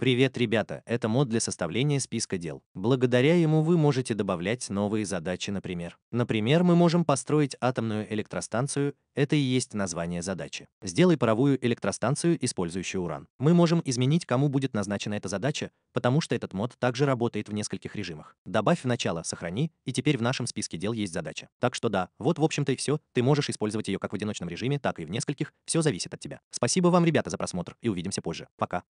Привет, ребята! Это мод для составления списка дел. Благодаря ему вы можете добавлять новые задачи, например. Например, мы можем построить атомную электростанцию, это и есть название задачи. Сделай паровую электростанцию, использующую уран. Мы можем изменить, кому будет назначена эта задача, потому что этот мод также работает в нескольких режимах. Добавь в начало, сохрани, и теперь в нашем списке дел есть задача. Так что да, вот в общем-то и все, ты можешь использовать ее как в одиночном режиме, так и в нескольких, все зависит от тебя. Спасибо вам, ребята, за просмотр, и увидимся позже. Пока.